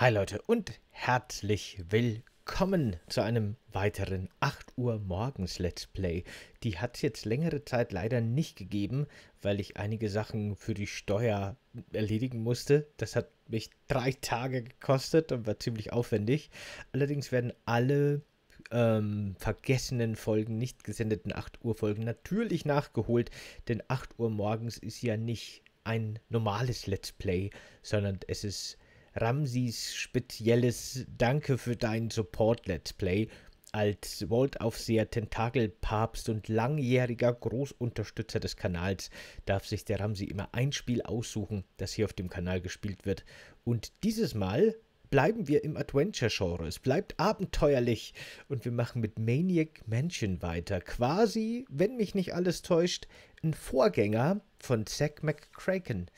Hi Leute und herzlich willkommen zu einem weiteren 8 Uhr morgens Let's Play. Die hat es jetzt längere Zeit leider nicht gegeben, weil ich einige Sachen für die Steuer erledigen musste. Das hat mich drei Tage gekostet und war ziemlich aufwendig. Allerdings werden alle ähm, vergessenen Folgen, nicht gesendeten 8 Uhr Folgen natürlich nachgeholt, denn 8 Uhr morgens ist ja nicht ein normales Let's Play, sondern es ist Ramsis spezielles Danke für deinen Support Let's Play als Vault-Aufseher, Tentakelpapst und langjähriger Großunterstützer des Kanals darf sich der Ramsi immer ein Spiel aussuchen, das hier auf dem Kanal gespielt wird. Und dieses Mal bleiben wir im Adventure-Genre. Es bleibt abenteuerlich und wir machen mit Maniac Mansion weiter. Quasi, wenn mich nicht alles täuscht, ein Vorgänger von Zack McCracken.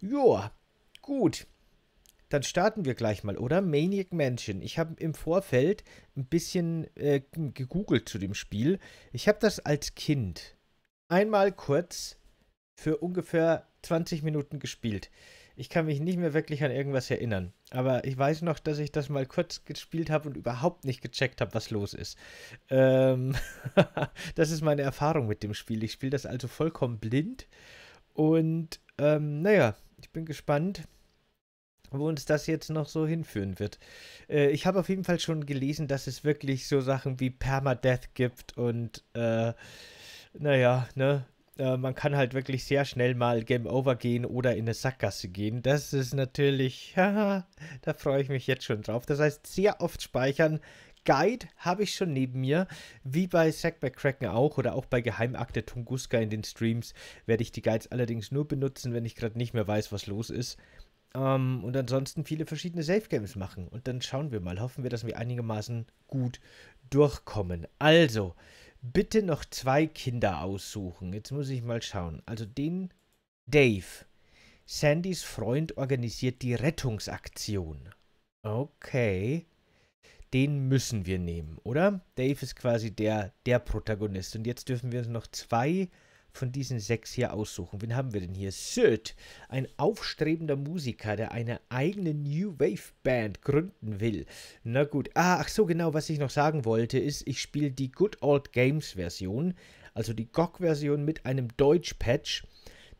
Joa, gut dann starten wir gleich mal, oder? Maniac Mansion. Ich habe im Vorfeld ein bisschen äh, gegoogelt zu dem Spiel. Ich habe das als Kind einmal kurz für ungefähr 20 Minuten gespielt. Ich kann mich nicht mehr wirklich an irgendwas erinnern. Aber ich weiß noch, dass ich das mal kurz gespielt habe und überhaupt nicht gecheckt habe, was los ist. Ähm das ist meine Erfahrung mit dem Spiel. Ich spiele das also vollkommen blind. Und ähm, naja, ich bin gespannt, wo uns das jetzt noch so hinführen wird. Äh, ich habe auf jeden Fall schon gelesen, dass es wirklich so Sachen wie Permadeath gibt und äh, naja, ne? Äh, man kann halt wirklich sehr schnell mal Game Over gehen oder in eine Sackgasse gehen. Das ist natürlich, haha, da freue ich mich jetzt schon drauf. Das heißt, sehr oft speichern. Guide habe ich schon neben mir, wie bei Sackback Kraken auch oder auch bei Geheimakte Tunguska in den Streams werde ich die Guides allerdings nur benutzen, wenn ich gerade nicht mehr weiß, was los ist. Ähm, und ansonsten viele verschiedene Safe Games machen. Und dann schauen wir mal. Hoffen wir, dass wir einigermaßen gut durchkommen. Also, bitte noch zwei Kinder aussuchen. Jetzt muss ich mal schauen. Also den Dave. Sandys Freund organisiert die Rettungsaktion. Okay. Den müssen wir nehmen, oder? Dave ist quasi der, der Protagonist. Und jetzt dürfen wir uns noch zwei von diesen sechs hier aussuchen. Wen haben wir denn hier? Sid, ein aufstrebender Musiker, der eine eigene New Wave Band gründen will. Na gut. Ah, ach so, genau, was ich noch sagen wollte, ist, ich spiele die Good Old Games Version, also die GOG-Version mit einem Deutsch-Patch,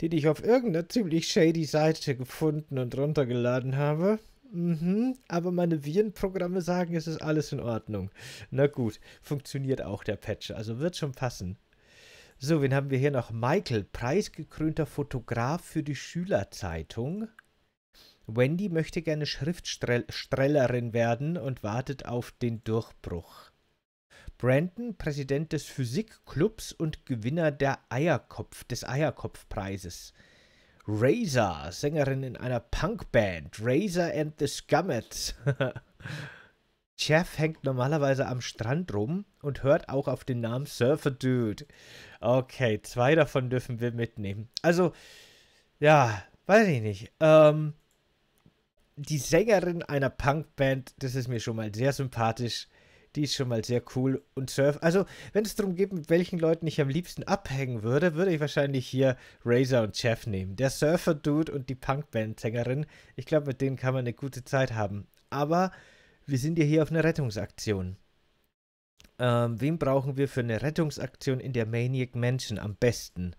den ich auf irgendeiner ziemlich shady Seite gefunden und runtergeladen habe. Mhm, aber meine Virenprogramme sagen, es ist alles in Ordnung. Na gut, funktioniert auch der Patch, also wird schon passen. So, wen haben wir hier noch? Michael, preisgekrönter Fotograf für die Schülerzeitung. Wendy möchte gerne Schriftstellerin werden und wartet auf den Durchbruch. Brandon, Präsident des Physikclubs und Gewinner der Eierkopf, des Eierkopfpreises. Razor, Sängerin in einer Punkband. Razor and the Scummets. Jeff hängt normalerweise am Strand rum und hört auch auf den Namen Surfer Dude. Okay, zwei davon dürfen wir mitnehmen. Also, ja, weiß ich nicht. Ähm, die Sängerin einer Punkband, das ist mir schon mal sehr sympathisch. Die ist schon mal sehr cool und Surf. Also, wenn es darum geht, mit welchen Leuten ich am liebsten abhängen würde, würde ich wahrscheinlich hier Razor und Jeff nehmen. Der Surfer-Dude und die Punkband-Sängerin. Ich glaube, mit denen kann man eine gute Zeit haben. Aber wir sind ja hier auf einer Rettungsaktion. Ähm, wen brauchen wir für eine Rettungsaktion in der Maniac Mansion am besten?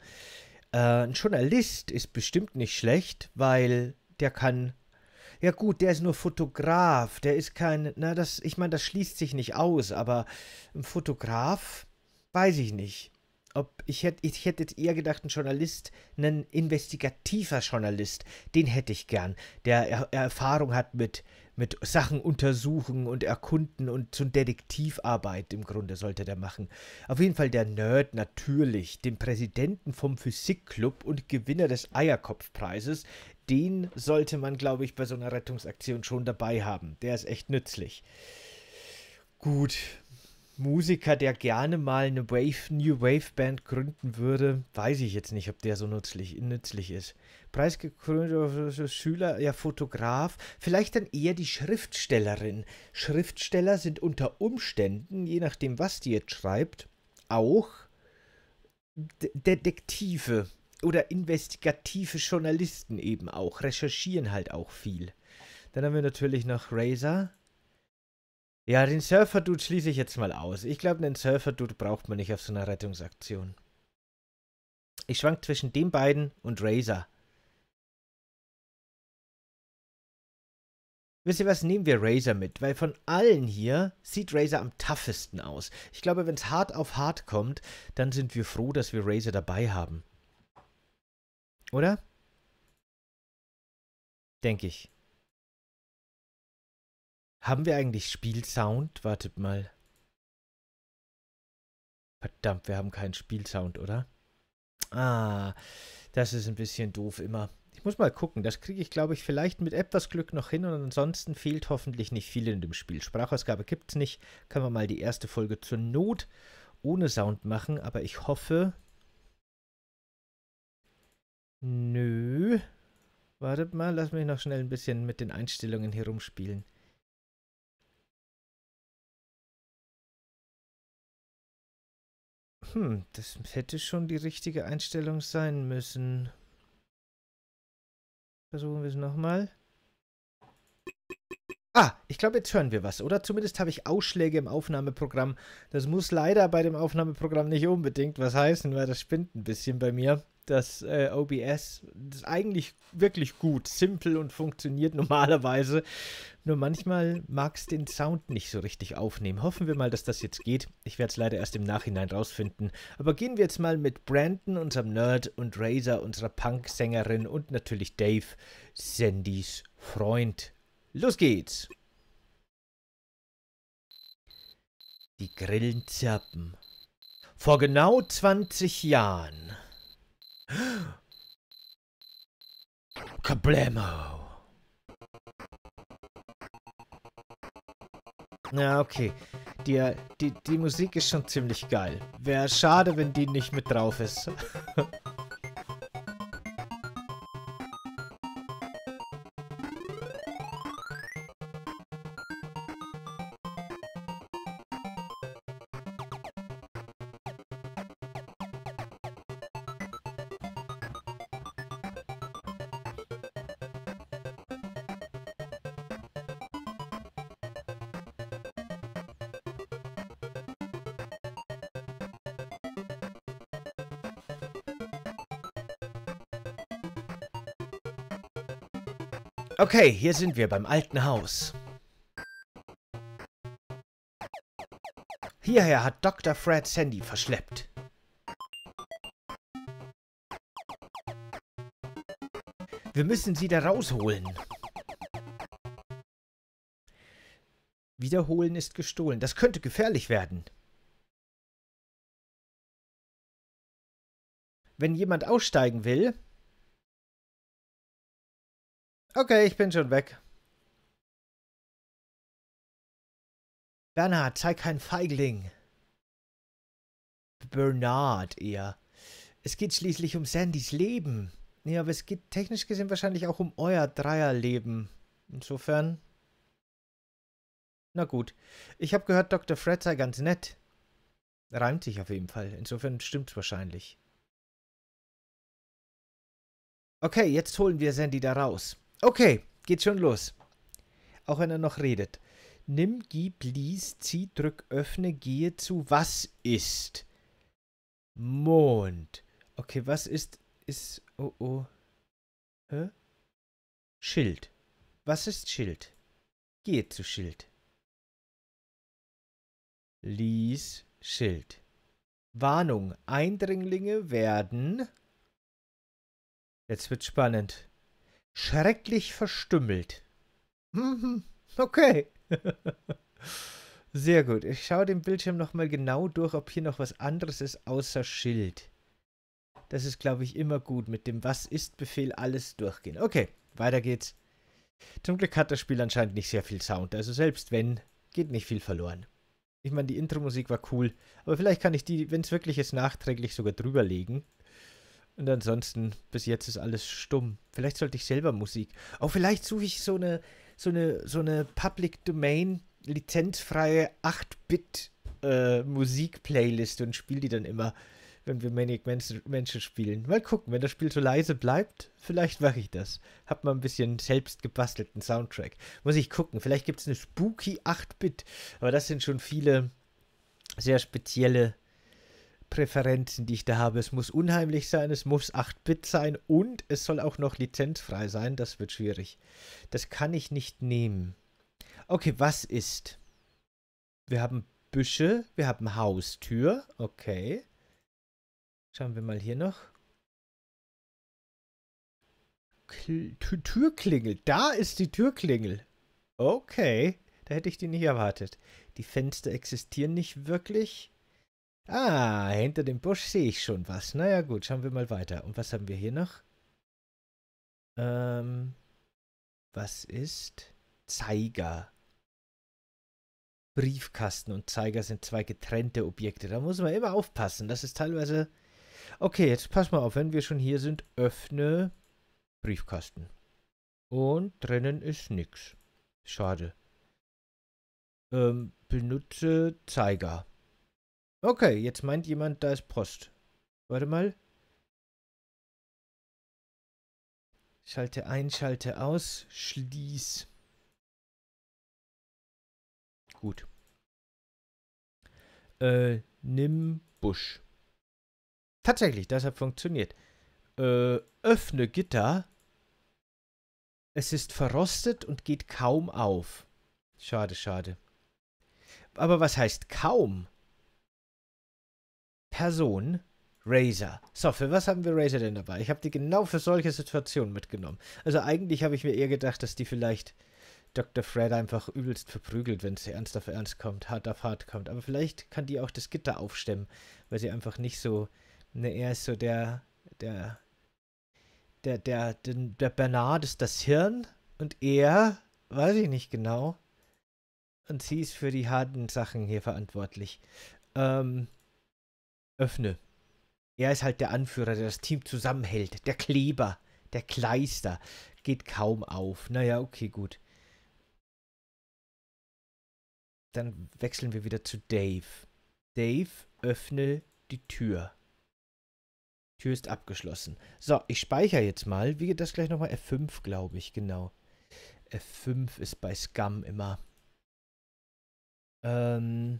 Äh, ein Journalist ist bestimmt nicht schlecht, weil der kann. Ja gut, der ist nur Fotograf, der ist kein. Na, das, ich meine, das schließt sich nicht aus, aber ein Fotograf weiß ich nicht. Ob ich hätte, ich hätte jetzt eher gedacht, ein Journalist, ein investigativer Journalist, den hätte ich gern, der er Erfahrung hat mit mit Sachen untersuchen und erkunden und so Detektivarbeit im Grunde sollte der machen. Auf jeden Fall der Nerd natürlich, den Präsidenten vom Physikclub und Gewinner des Eierkopfpreises, den sollte man, glaube ich, bei so einer Rettungsaktion schon dabei haben. Der ist echt nützlich. Gut, Musiker, der gerne mal eine Wave, New Wave Band gründen würde, weiß ich jetzt nicht, ob der so nützlich, nützlich ist. Preisgekrönter Schüler, ja, Fotograf, vielleicht dann eher die Schriftstellerin. Schriftsteller sind unter Umständen, je nachdem, was die jetzt schreibt, auch De Detektive oder investigative Journalisten eben auch, recherchieren halt auch viel. Dann haben wir natürlich noch Razer, ja, den Surfer-Dude schließe ich jetzt mal aus. Ich glaube, einen Surfer-Dude braucht man nicht auf so einer Rettungsaktion. Ich schwank zwischen den beiden und Razor. Wisst ihr was, nehmen wir Razer mit, weil von allen hier sieht Razer am toughesten aus. Ich glaube, wenn es hart auf hart kommt, dann sind wir froh, dass wir Razer dabei haben. Oder? Denke ich. Haben wir eigentlich Spielsound? Wartet mal. Verdammt, wir haben keinen Spielsound, oder? Ah, das ist ein bisschen doof immer. Ich muss mal gucken, das kriege ich, glaube ich, vielleicht mit etwas Glück noch hin und ansonsten fehlt hoffentlich nicht viel in dem Spiel. Sprachausgabe gibt es nicht, kann man mal die erste Folge zur Not ohne Sound machen, aber ich hoffe... Nö. Wartet mal, lass mich noch schnell ein bisschen mit den Einstellungen hier rumspielen. Hm, das hätte schon die richtige Einstellung sein müssen. Versuchen wir es nochmal. Ah, ich glaube, jetzt hören wir was, oder? Zumindest habe ich Ausschläge im Aufnahmeprogramm. Das muss leider bei dem Aufnahmeprogramm nicht unbedingt was heißen, weil das spinnt ein bisschen bei mir dass äh, OBS ist eigentlich wirklich gut, simpel und funktioniert normalerweise. Nur manchmal mag es den Sound nicht so richtig aufnehmen. Hoffen wir mal, dass das jetzt geht. Ich werde es leider erst im Nachhinein rausfinden. Aber gehen wir jetzt mal mit Brandon, unserem Nerd, und Razor, unserer Punk-Sängerin und natürlich Dave, Sandys Freund. Los geht's! Die Grillen zirpen. Vor genau 20 Jahren Kablamo. Ja, okay. Die, die, die Musik ist schon ziemlich geil. Wäre schade, wenn die nicht mit drauf ist. Okay, hier sind wir beim alten Haus. Hierher hat Dr. Fred Sandy verschleppt. Wir müssen sie da rausholen. Wiederholen ist gestohlen. Das könnte gefährlich werden. Wenn jemand aussteigen will, Okay, ich bin schon weg. Bernhard, sei kein Feigling. Bernard eher. Es geht schließlich um Sandys Leben. Ja, aber es geht technisch gesehen wahrscheinlich auch um euer Dreierleben. Insofern. Na gut. Ich habe gehört, Dr. Fred sei ganz nett. Reimt sich auf jeden Fall. Insofern stimmt's wahrscheinlich. Okay, jetzt holen wir Sandy da raus. Okay, geht schon los. Auch wenn er noch redet. Nimm, gib, lies, zieh, drück, öffne, gehe zu. Was ist? Mond. Okay, was ist, ist, oh, oh. Hä? Schild. Was ist Schild? Gehe zu Schild. Lies, Schild. Warnung, Eindringlinge werden... Jetzt wird spannend schrecklich verstümmelt. Mhm, okay. Sehr gut. Ich schaue den Bildschirm nochmal genau durch, ob hier noch was anderes ist außer Schild. Das ist, glaube ich, immer gut. Mit dem Was-ist-Befehl alles durchgehen. Okay, weiter geht's. Zum Glück hat das Spiel anscheinend nicht sehr viel Sound. Also selbst wenn, geht nicht viel verloren. Ich meine, die Intro-Musik war cool. Aber vielleicht kann ich die, wenn es wirklich ist, nachträglich sogar drüberlegen. Und ansonsten, bis jetzt ist alles stumm. Vielleicht sollte ich selber Musik. Auch vielleicht suche ich so eine, so eine, so eine Public Domain lizenzfreie 8-Bit äh, Musik-Playlist und spiele die dann immer, wenn wir Manic Menschen spielen. Mal gucken, wenn das Spiel so leise bleibt, vielleicht mache ich das. Hab mal ein bisschen selbst gebastelten Soundtrack. Muss ich gucken. Vielleicht gibt es eine Spooky 8-Bit. Aber das sind schon viele sehr spezielle Präferenzen, die ich da habe. Es muss unheimlich sein, es muss 8-Bit sein und es soll auch noch lizenzfrei sein. Das wird schwierig. Das kann ich nicht nehmen. Okay, was ist? Wir haben Büsche, wir haben Haustür. Okay. Schauen wir mal hier noch. Türklingel. Da ist die Türklingel. Okay. Da hätte ich die nicht erwartet. Die Fenster existieren nicht wirklich. Ah, hinter dem Busch sehe ich schon was. Naja gut, schauen wir mal weiter. Und was haben wir hier noch? Ähm, was ist Zeiger? Briefkasten und Zeiger sind zwei getrennte Objekte. Da muss man immer aufpassen. Das ist teilweise... Okay, jetzt pass mal auf, wenn wir schon hier sind, öffne Briefkasten. Und drinnen ist nichts. Schade. Ähm, benutze Zeiger. Okay, jetzt meint jemand, da ist Post. Warte mal. Schalte ein, schalte aus, schließ. Gut. Äh, nimm Busch. Tatsächlich, das hat funktioniert. Äh, öffne Gitter. Es ist verrostet und geht kaum auf. Schade, schade. Aber was heißt kaum? Person Razer. So, für was haben wir Razer denn dabei? Ich habe die genau für solche Situationen mitgenommen. Also eigentlich habe ich mir eher gedacht, dass die vielleicht Dr. Fred einfach übelst verprügelt, wenn es ernst auf ernst kommt, hart auf hart kommt. Aber vielleicht kann die auch das Gitter aufstemmen, weil sie einfach nicht so, ne, er ist so der, der, der, der, der, der Bernard ist das Hirn und er, weiß ich nicht genau. Und sie ist für die harten Sachen hier verantwortlich. Ähm, öffne. Er ist halt der Anführer, der das Team zusammenhält. Der Kleber, der Kleister. Geht kaum auf. Naja, okay, gut. Dann wechseln wir wieder zu Dave. Dave, öffne die Tür. Tür ist abgeschlossen. So, ich speichere jetzt mal. Wie geht das gleich nochmal? F5, glaube ich, genau. F5 ist bei Scum immer. Ähm,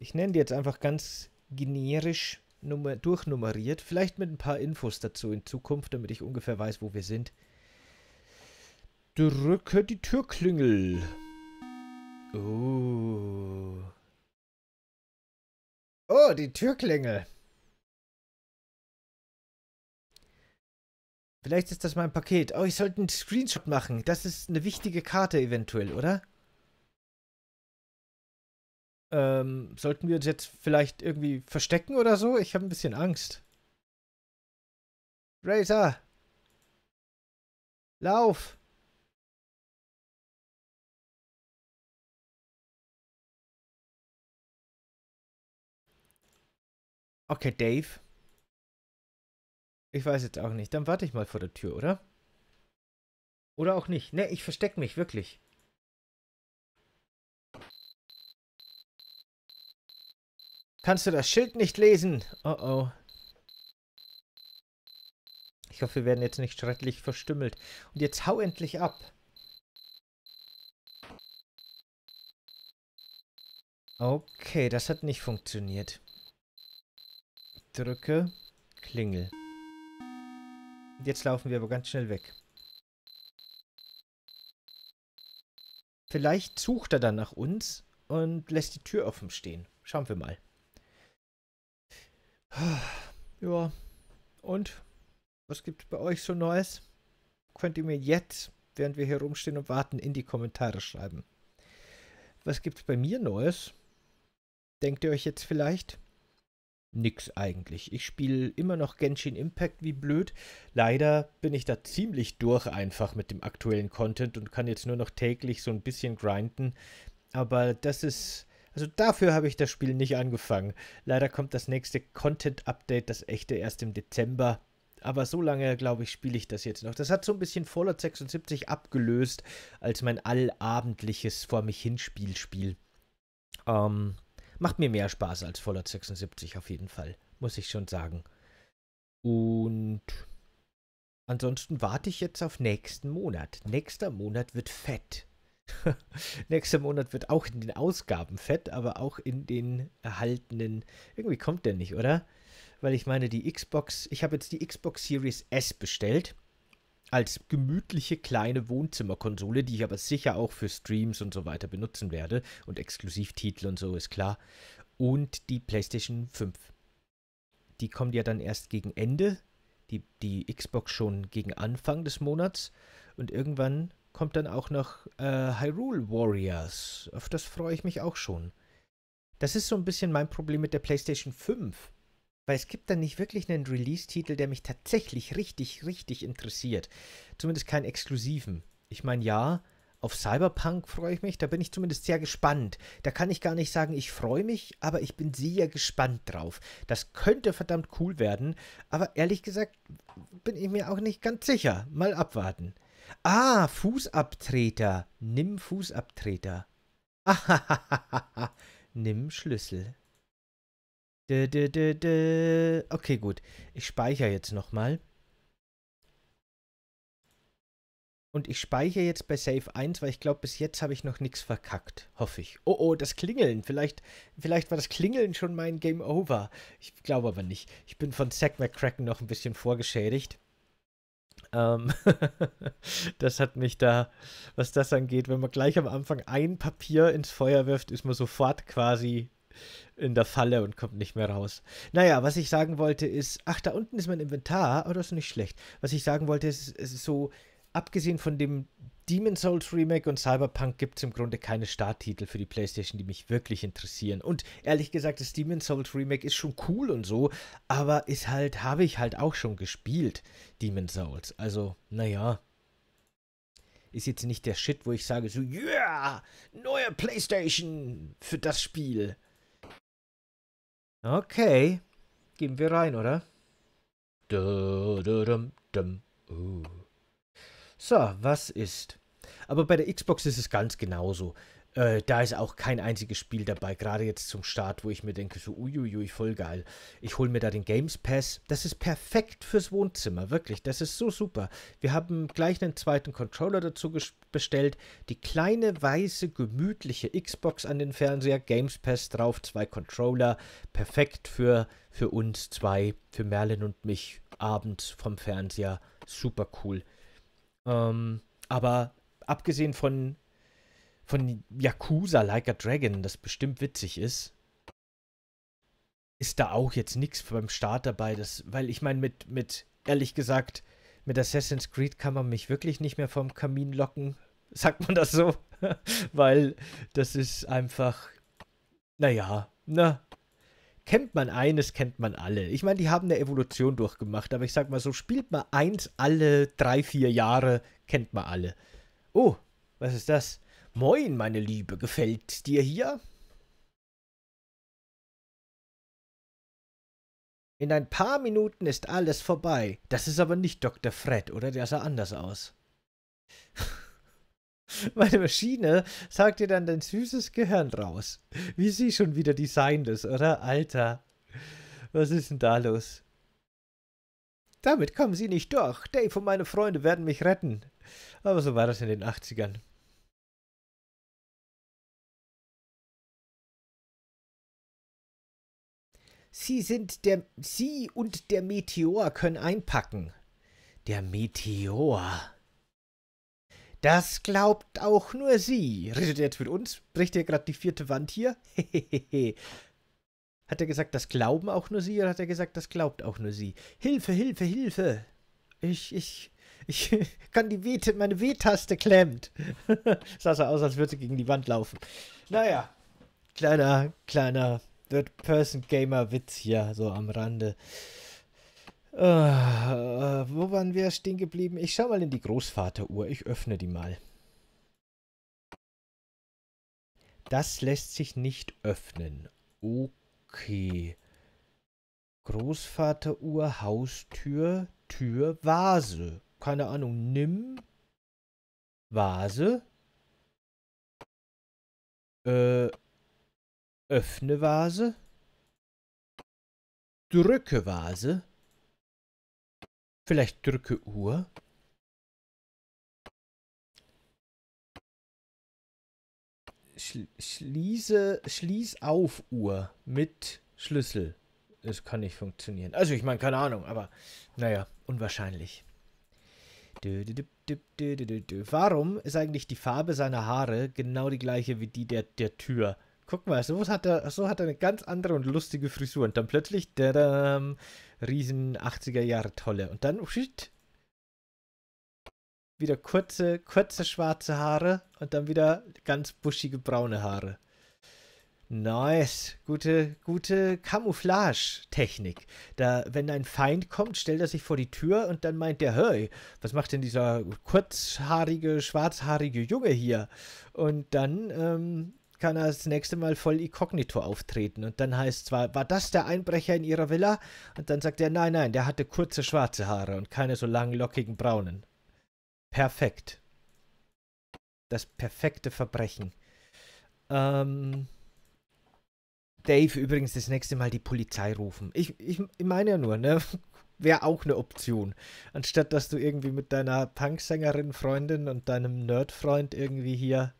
ich nenne die jetzt einfach ganz generisch nummer, durchnummeriert. Vielleicht mit ein paar Infos dazu in Zukunft, damit ich ungefähr weiß, wo wir sind. Drücke die Türklingel. Oh. Oh, die Türklingel. Vielleicht ist das mein Paket. Oh, ich sollte einen Screenshot machen. Das ist eine wichtige Karte eventuell, oder? Ähm, sollten wir uns jetzt vielleicht irgendwie verstecken oder so? Ich habe ein bisschen Angst. Razor! Lauf! Okay, Dave. Ich weiß jetzt auch nicht. Dann warte ich mal vor der Tür, oder? Oder auch nicht. Ne, ich verstecke mich, wirklich. Kannst du das Schild nicht lesen? Oh oh. Ich hoffe, wir werden jetzt nicht schrecklich verstümmelt. Und jetzt hau endlich ab. Okay, das hat nicht funktioniert. Drücke, Klingel. Und jetzt laufen wir aber ganz schnell weg. Vielleicht sucht er dann nach uns und lässt die Tür offen stehen. Schauen wir mal. Ja, und was gibt es bei euch so Neues? Könnt ihr mir jetzt, während wir hier rumstehen und warten, in die Kommentare schreiben. Was gibt es bei mir Neues? Denkt ihr euch jetzt vielleicht? Nix eigentlich. Ich spiele immer noch Genshin Impact wie blöd. Leider bin ich da ziemlich durch einfach mit dem aktuellen Content und kann jetzt nur noch täglich so ein bisschen grinden. Aber das ist also dafür habe ich das Spiel nicht angefangen. Leider kommt das nächste Content-Update, das echte, erst im Dezember. Aber so lange, glaube ich, spiele ich das jetzt noch. Das hat so ein bisschen Fallout 76 abgelöst als mein allabendliches vor mich hinspielspiel. Ähm, macht mir mehr Spaß als Fallout 76 auf jeden Fall, muss ich schon sagen. Und ansonsten warte ich jetzt auf nächsten Monat. Nächster Monat wird fett. Nächster Monat wird auch in den Ausgaben fett, aber auch in den erhaltenen. Irgendwie kommt der nicht, oder? Weil ich meine, die Xbox, ich habe jetzt die Xbox Series S bestellt. Als gemütliche kleine Wohnzimmerkonsole, die ich aber sicher auch für Streams und so weiter benutzen werde. Und Exklusivtitel und so ist klar. Und die PlayStation 5. Die kommt ja dann erst gegen Ende. Die, die Xbox schon gegen Anfang des Monats. Und irgendwann kommt dann auch noch äh, Hyrule Warriors. Auf das freue ich mich auch schon. Das ist so ein bisschen mein Problem mit der PlayStation 5. Weil es gibt dann nicht wirklich einen Release-Titel, der mich tatsächlich richtig, richtig interessiert. Zumindest keinen exklusiven. Ich meine, ja, auf Cyberpunk freue ich mich, da bin ich zumindest sehr gespannt. Da kann ich gar nicht sagen, ich freue mich, aber ich bin sehr gespannt drauf. Das könnte verdammt cool werden, aber ehrlich gesagt bin ich mir auch nicht ganz sicher. Mal abwarten. Ah, Fußabtreter. Nimm Fußabtreter. Ahahaha. Nimm Schlüssel. Dö, dö, dö, okay, gut. Ich speichere jetzt nochmal. Und ich speichere jetzt bei Save 1, weil ich glaube, bis jetzt habe ich noch nichts verkackt. Hoffe ich. Oh, oh, das Klingeln. Vielleicht, vielleicht war das Klingeln schon mein Game Over. Ich glaube aber nicht. Ich bin von Zack McCracken noch ein bisschen vorgeschädigt. Ähm das hat mich da, was das angeht, wenn man gleich am Anfang ein Papier ins Feuer wirft, ist man sofort quasi in der Falle und kommt nicht mehr raus. Naja, was ich sagen wollte ist, ach, da unten ist mein Inventar, aber das ist nicht schlecht. Was ich sagen wollte ist, es ist so, abgesehen von dem Demon Souls Remake und Cyberpunk gibt es im Grunde keine Starttitel für die PlayStation, die mich wirklich interessieren. Und ehrlich gesagt, das Demon Souls Remake ist schon cool und so, aber ist halt, habe ich halt auch schon gespielt, Demon Souls. Also, naja. Ist jetzt nicht der Shit, wo ich sage so, yeah, neue PlayStation für das Spiel. Okay. Gehen wir rein, oder? Uh. So, was ist? Aber bei der Xbox ist es ganz genauso. Äh, da ist auch kein einziges Spiel dabei, gerade jetzt zum Start, wo ich mir denke, so uiuiui, voll geil. Ich hole mir da den Games Pass. Das ist perfekt fürs Wohnzimmer, wirklich. Das ist so super. Wir haben gleich einen zweiten Controller dazu bestellt, die kleine, weiße, gemütliche Xbox an den Fernseher, Games Pass drauf, zwei Controller. Perfekt für, für uns zwei, für Merlin und mich, abends vom Fernseher. Super cool. Ähm, aber abgesehen von, von Yakuza Like a Dragon, das bestimmt witzig ist, ist da auch jetzt nichts beim Start dabei. Das, weil ich meine, mit, mit, ehrlich gesagt, mit Assassin's Creed kann man mich wirklich nicht mehr vom Kamin locken. Sagt man das so? weil das ist einfach, naja, na, kennt man eines, kennt man alle. Ich meine, die haben eine Evolution durchgemacht, aber ich sag mal so, spielt man eins alle drei, vier Jahre, kennt man alle. Oh, was ist das? Moin, meine Liebe, gefällt dir hier? In ein paar Minuten ist alles vorbei. Das ist aber nicht Dr. Fred, oder? Der sah anders aus. Meine Maschine sagt dir dann dein süßes Gehirn raus. Wie sie schon wieder designt ist, oder? Alter. Was ist denn da los? Damit kommen sie nicht durch. Dave und meine Freunde werden mich retten. Aber so war das in den 80ern. Sie sind der. Sie und der Meteor können einpacken. Der Meteor. Das glaubt auch nur sie. Redet er jetzt mit uns? Bricht ihr gerade die vierte Wand hier? Hehehehe. Hat er gesagt, das glauben auch nur sie oder hat er gesagt, das glaubt auch nur sie? Hilfe, Hilfe, Hilfe! Ich, ich, ich kann die w meine W-Taste klemmt. Sah so aus, als würde sie gegen die Wand laufen. Naja, kleiner, kleiner Third-Person-Gamer-Witz hier, so am Rande. Uh, wo waren wir stehen geblieben? Ich schau mal in die Großvateruhr. Ich öffne die mal. Das lässt sich nicht öffnen. Okay. Okay. Großvateruhr, Haustür, Tür, Vase. Keine Ahnung, nimm Vase. Äh, öffne Vase. Drücke Vase. Vielleicht drücke Uhr. schließe, schließ auf Uhr mit Schlüssel. Das kann nicht funktionieren. Also ich meine, keine Ahnung, aber naja, unwahrscheinlich. Warum ist eigentlich die Farbe seiner Haare genau die gleiche wie die der, der Tür? Guck mal, so hat, er, so hat er eine ganz andere und lustige Frisur. Und dann plötzlich, der Riesen 80er Jahre Tolle. Und dann, shit, wieder kurze, kurze schwarze Haare und dann wieder ganz buschige braune Haare. Nice. Gute, gute Camouflage-Technik. Da, wenn ein Feind kommt, stellt er sich vor die Tür und dann meint der, hey, was macht denn dieser kurzhaarige, schwarzhaarige Junge hier? Und dann, ähm, kann er das nächste Mal voll inkognito auftreten. Und dann heißt zwar, war das der Einbrecher in ihrer Villa? Und dann sagt er, nein, nein, der hatte kurze schwarze Haare und keine so langen, lockigen braunen. Perfekt. Das perfekte Verbrechen. Ähm, Dave übrigens das nächste Mal die Polizei rufen. Ich, ich, ich meine ja nur, ne? Wäre auch eine Option. Anstatt dass du irgendwie mit deiner Punksängerin-Freundin und deinem Nerdfreund irgendwie hier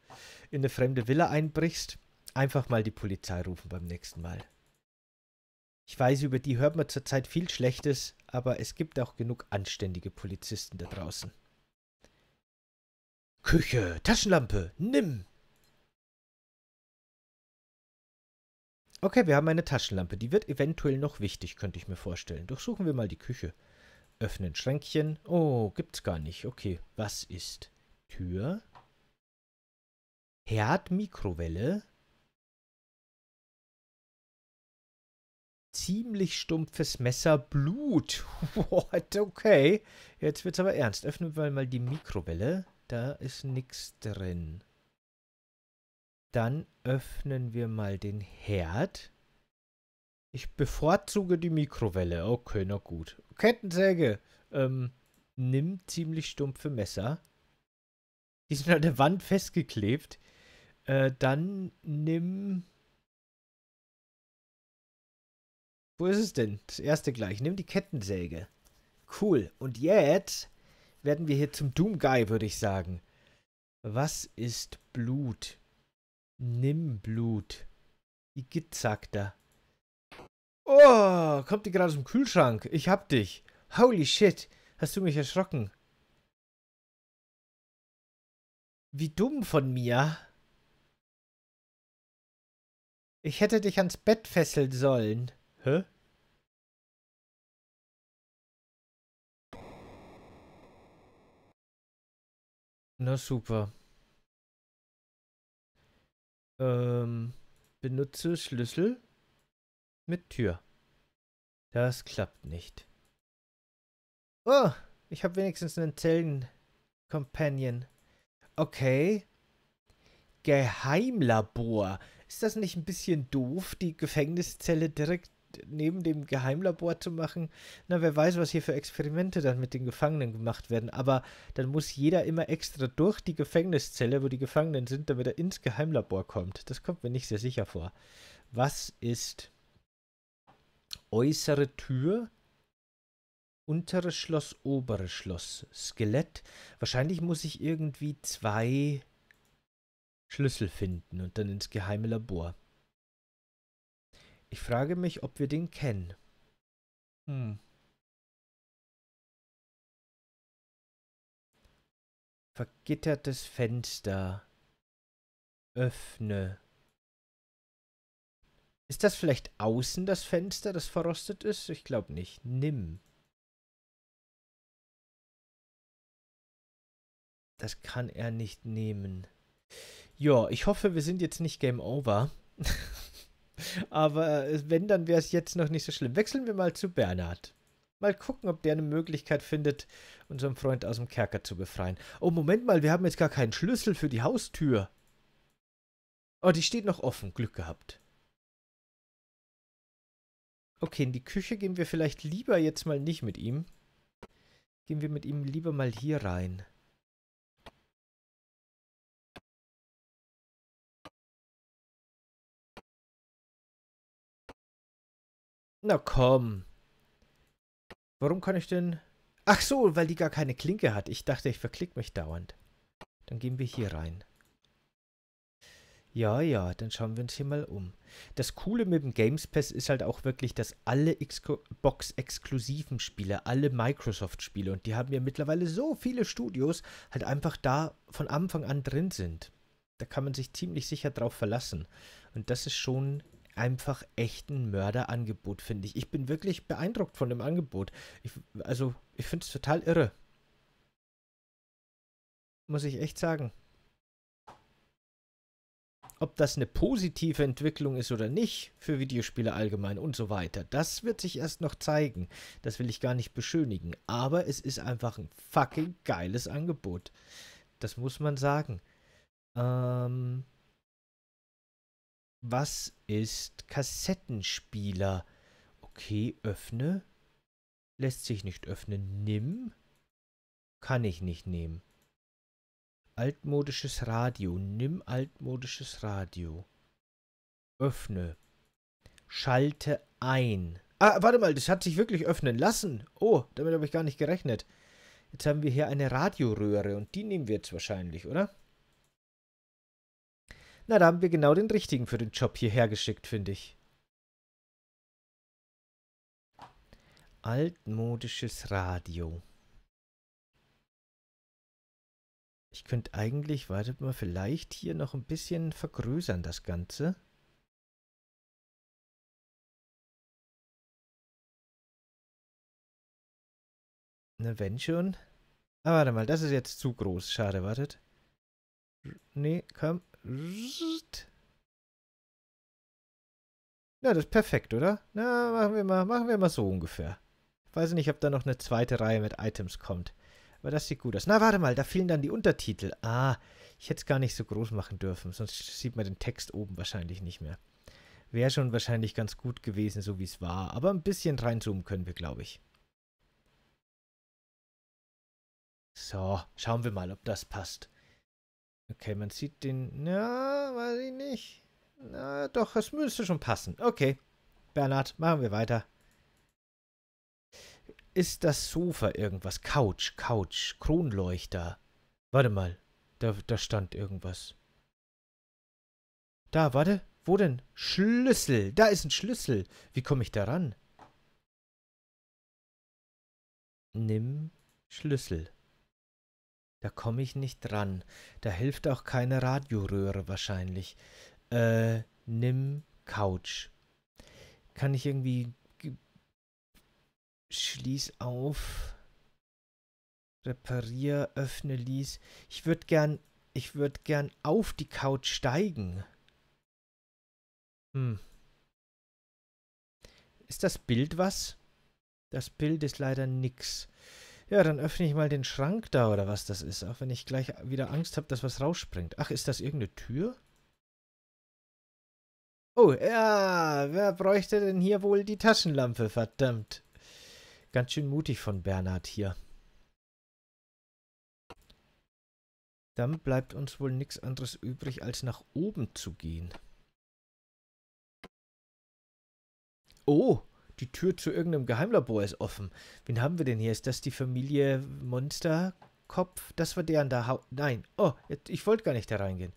in eine fremde Villa einbrichst, einfach mal die Polizei rufen beim nächsten Mal. Ich weiß, über die hört man zurzeit viel Schlechtes, aber es gibt auch genug anständige Polizisten da draußen. Küche, Taschenlampe, nimm. Okay, wir haben eine Taschenlampe. Die wird eventuell noch wichtig, könnte ich mir vorstellen. Durchsuchen wir mal die Küche. Öffnen Schränkchen. Oh, gibt's gar nicht. Okay, was ist? Tür. Herd, Mikrowelle. ziemlich stumpfes Messer Blut. What? Okay. Jetzt wird's aber ernst. Öffnen wir mal die Mikrowelle. Da ist nichts drin. Dann öffnen wir mal den Herd. Ich bevorzuge die Mikrowelle. Okay, na gut. Kettensäge. Ähm, nimm ziemlich stumpfe Messer. Die sind an der Wand festgeklebt. Äh, dann nimm... Wo ist es denn? Das erste gleich. Nimm die Kettensäge. Cool. Und jetzt werden wir hier zum Doom Guy, würde ich sagen. Was ist Blut? Nimm Blut. Wie Die da. Oh, kommt die gerade aus dem Kühlschrank? Ich hab dich. Holy shit, hast du mich erschrocken. Wie dumm von mir. Ich hätte dich ans Bett fesseln sollen. Hä? Na super. Ähm, benutze Schlüssel mit Tür. Das klappt nicht. Oh, ich habe wenigstens einen Zellen-Companion. Okay. Geheimlabor. Ist das nicht ein bisschen doof, die Gefängniszelle direkt neben dem Geheimlabor zu machen. Na, wer weiß, was hier für Experimente dann mit den Gefangenen gemacht werden. Aber dann muss jeder immer extra durch die Gefängniszelle, wo die Gefangenen sind, damit er ins Geheimlabor kommt. Das kommt mir nicht sehr sicher vor. Was ist äußere Tür? Unteres Schloss, oberes Schloss. Skelett. Wahrscheinlich muss ich irgendwie zwei Schlüssel finden und dann ins geheime Labor. Ich frage mich, ob wir den kennen. Hm. Vergittertes Fenster. Öffne. Ist das vielleicht außen das Fenster, das verrostet ist? Ich glaube nicht. Nimm. Das kann er nicht nehmen. Ja, ich hoffe, wir sind jetzt nicht Game Over. Aber äh, wenn, dann wäre es jetzt noch nicht so schlimm. Wechseln wir mal zu Bernhard. Mal gucken, ob der eine Möglichkeit findet, unseren Freund aus dem Kerker zu befreien. Oh, Moment mal, wir haben jetzt gar keinen Schlüssel für die Haustür. Oh, die steht noch offen. Glück gehabt. Okay, in die Küche gehen wir vielleicht lieber jetzt mal nicht mit ihm. Gehen wir mit ihm lieber mal hier rein. Na komm. Warum kann ich denn... Ach so, weil die gar keine Klinke hat. Ich dachte, ich verklick mich dauernd. Dann gehen wir hier rein. Ja, ja, dann schauen wir uns hier mal um. Das Coole mit dem Games Pass ist halt auch wirklich, dass alle Xbox-exklusiven Spiele, alle Microsoft-Spiele, und die haben ja mittlerweile so viele Studios, halt einfach da von Anfang an drin sind. Da kann man sich ziemlich sicher drauf verlassen. Und das ist schon einfach echt ein Mörderangebot, finde ich. Ich bin wirklich beeindruckt von dem Angebot. Ich, also, ich finde es total irre. Muss ich echt sagen. Ob das eine positive Entwicklung ist oder nicht für Videospiele allgemein und so weiter, das wird sich erst noch zeigen. Das will ich gar nicht beschönigen. Aber es ist einfach ein fucking geiles Angebot. Das muss man sagen. Ähm, was ist Kassettenspieler? Okay, öffne. Lässt sich nicht öffnen. Nimm. Kann ich nicht nehmen. Altmodisches Radio. Nimm altmodisches Radio. Öffne. Schalte ein. Ah, warte mal, das hat sich wirklich öffnen lassen. Oh, damit habe ich gar nicht gerechnet. Jetzt haben wir hier eine Radioröhre und die nehmen wir jetzt wahrscheinlich, oder? Na, da haben wir genau den richtigen für den Job hierher geschickt, finde ich. Altmodisches Radio. Ich könnte eigentlich, wartet mal, vielleicht hier noch ein bisschen vergrößern das Ganze. Na, wenn schon. Ah, warte mal, das ist jetzt zu groß. Schade, wartet. Nee, komm. Na, ja, das ist perfekt, oder? Na, machen wir mal, machen wir mal so ungefähr. Ich weiß nicht, ob da noch eine zweite Reihe mit Items kommt. Aber das sieht gut aus. Na, warte mal, da fehlen dann die Untertitel. Ah, ich hätte es gar nicht so groß machen dürfen, sonst sieht man den Text oben wahrscheinlich nicht mehr. Wäre schon wahrscheinlich ganz gut gewesen, so wie es war. Aber ein bisschen reinzoomen können wir, glaube ich. So, schauen wir mal, ob das passt. Okay, man sieht den... Na, weiß ich nicht. Na, doch, es müsste schon passen. Okay, Bernhard, machen wir weiter. Ist das Sofa irgendwas? Couch, Couch, Kronleuchter. Warte mal, da, da stand irgendwas. Da, warte. Wo denn? Schlüssel. Da ist ein Schlüssel. Wie komme ich da ran? Nimm Schlüssel. Da komme ich nicht dran. Da hilft auch keine Radioröhre wahrscheinlich. Äh, nimm Couch. Kann ich irgendwie... Schließ auf. Reparier, öffne, lies. Ich würde gern... Ich würde gern auf die Couch steigen. Hm. Ist das Bild was? Das Bild ist leider nix. Ja, dann öffne ich mal den Schrank da oder was das ist, auch wenn ich gleich wieder Angst habe, dass was rausspringt. Ach, ist das irgendeine Tür? Oh, ja, wer bräuchte denn hier wohl die Taschenlampe, verdammt. Ganz schön mutig von Bernhard hier. Dann bleibt uns wohl nichts anderes übrig, als nach oben zu gehen. Oh, die Tür zu irgendeinem Geheimlabor ist offen. Wen haben wir denn hier? Ist das die Familie Monsterkopf? Das war der an der Haut. Nein. Oh, ich wollte gar nicht da reingehen.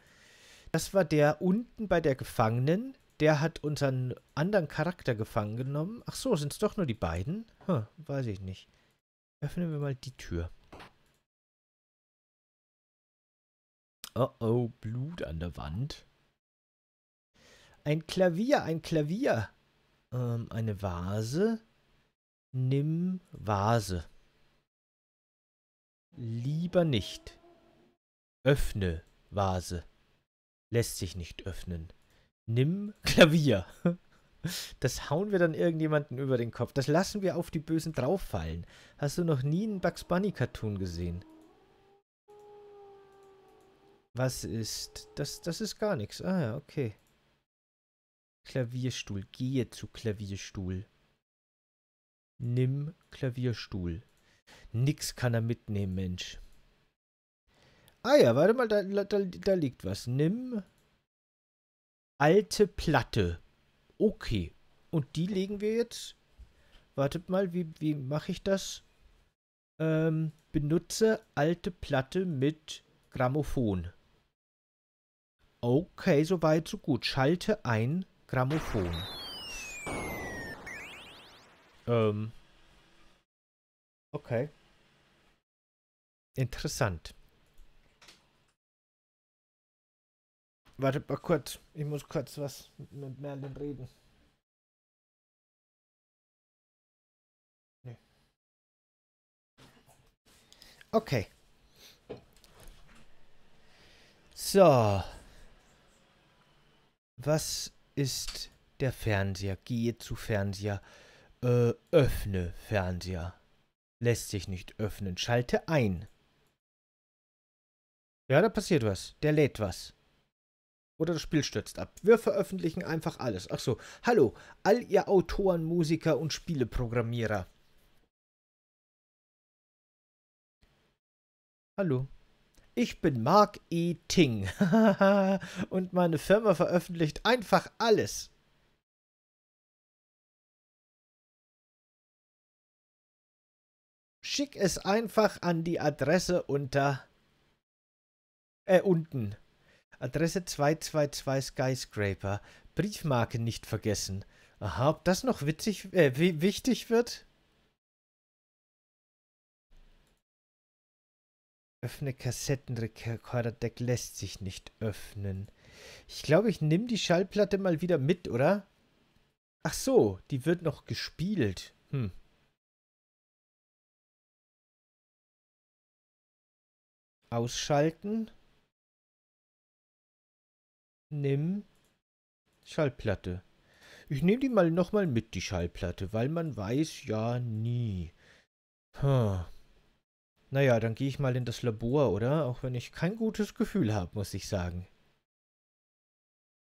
Das war der unten bei der Gefangenen. Der hat unseren anderen Charakter gefangen genommen. Ach so, sind es doch nur die beiden? Hm, weiß ich nicht. Öffnen wir mal die Tür. Oh oh, Blut an der Wand. Ein Klavier, ein Klavier ähm, eine Vase. Nimm Vase. Lieber nicht. Öffne Vase. Lässt sich nicht öffnen. Nimm Klavier. Das hauen wir dann irgendjemanden über den Kopf. Das lassen wir auf die Bösen drauffallen. Hast du noch nie einen Bugs Bunny Cartoon gesehen? Was ist? Das, das ist gar nichts. Ah ja, okay. Klavierstuhl. Gehe zu Klavierstuhl. Nimm Klavierstuhl. Nix kann er mitnehmen, Mensch. Ah ja, warte mal, da, da, da liegt was. Nimm alte Platte. Okay. Und die legen wir jetzt. Wartet mal, wie, wie mache ich das? Ähm, benutze alte Platte mit Grammophon. Okay, soweit, so gut. Schalte ein Grammophon. Ähm. Okay. Interessant. Warte mal kurz. Ich muss kurz was mit Merlin reden. Nee. Okay. So. Was ist der Fernseher. Gehe zu Fernseher. Äh, öffne Fernseher. Lässt sich nicht öffnen. Schalte ein. Ja, da passiert was. Der lädt was. Oder das Spiel stürzt ab. Wir veröffentlichen einfach alles. Ach so. Hallo, all ihr Autoren, Musiker und Spieleprogrammierer. Hallo. Ich bin Mark E. Ting und meine Firma veröffentlicht einfach alles. Schick es einfach an die Adresse unter äh unten. Adresse 222 Skyscraper. Briefmarke nicht vergessen. Aha, ob das noch witzig, äh, wichtig wird? Öffne Kassettenrekorderdeck lässt sich nicht öffnen. Ich glaube, ich nehme die Schallplatte mal wieder mit, oder? Ach so, die wird noch gespielt. Hm. Ausschalten. Nimm Schallplatte. Ich nehme die mal nochmal mit, die Schallplatte, weil man weiß ja nie. Hm. Naja, dann gehe ich mal in das Labor, oder? Auch wenn ich kein gutes Gefühl habe, muss ich sagen.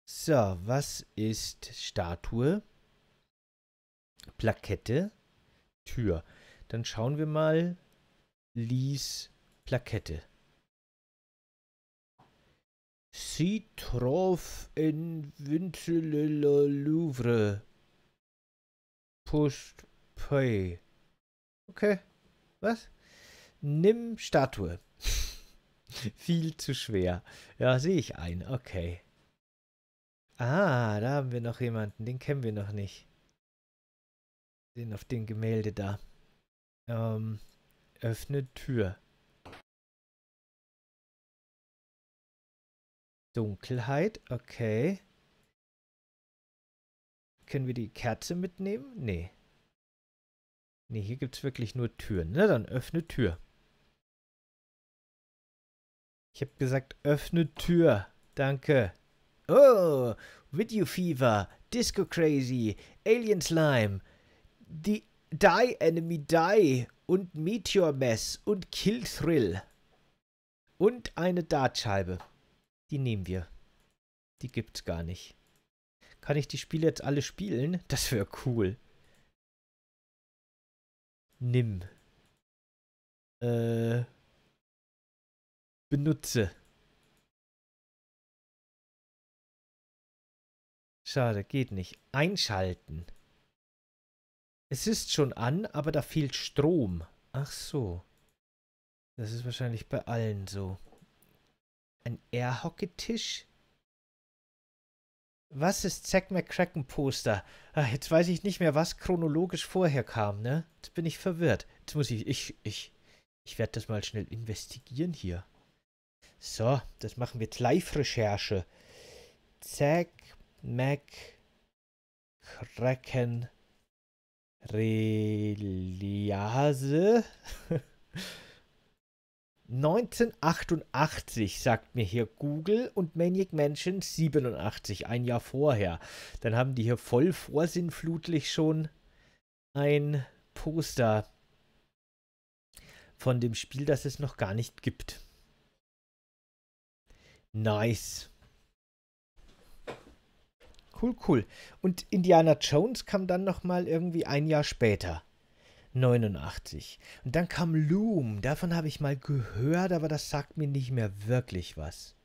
So, was ist Statue? Plakette? Tür. Dann schauen wir mal. Lies Plakette. Sie traf in Vincennes le Louvre. Post Pay. Okay. Was? Nimm Statue. Viel zu schwer. Ja, sehe ich ein. Okay. Ah, da haben wir noch jemanden. Den kennen wir noch nicht. Den auf dem Gemälde da. Ähm, öffne Tür. Dunkelheit, okay. Können wir die Kerze mitnehmen? Nee. Nee, hier gibt es wirklich nur Türen. Na ne? dann, öffne Tür. Ich habe gesagt, öffne Tür. Danke. Oh, Video Fever, Disco Crazy, Alien Slime, die Die Enemy Die und Meteor Mess und Kill Thrill. Und eine Dartscheibe. Die nehmen wir. Die gibt's gar nicht. Kann ich die Spiele jetzt alle spielen? Das wäre cool. Nimm. Äh benutze. Schade, geht nicht. Einschalten. Es ist schon an, aber da fehlt Strom. Ach so. Das ist wahrscheinlich bei allen so. Ein Airhockey-Tisch? Was ist Zack McCracken Poster? Ach, jetzt weiß ich nicht mehr, was chronologisch vorher kam, ne? Jetzt bin ich verwirrt. Jetzt muss ich, ich, ich, ich werde das mal schnell investigieren hier. So, das machen wir jetzt Live-Recherche. Zack, Mac, Kraken, Reliase. 1988 sagt mir hier Google und Maniac Mansion 87, ein Jahr vorher. Dann haben die hier voll vorsinnflutlich schon ein Poster von dem Spiel, das es noch gar nicht gibt. Nice. Cool, cool. Und Indiana Jones kam dann nochmal irgendwie ein Jahr später. 89. Und dann kam Loom. Davon habe ich mal gehört, aber das sagt mir nicht mehr wirklich was.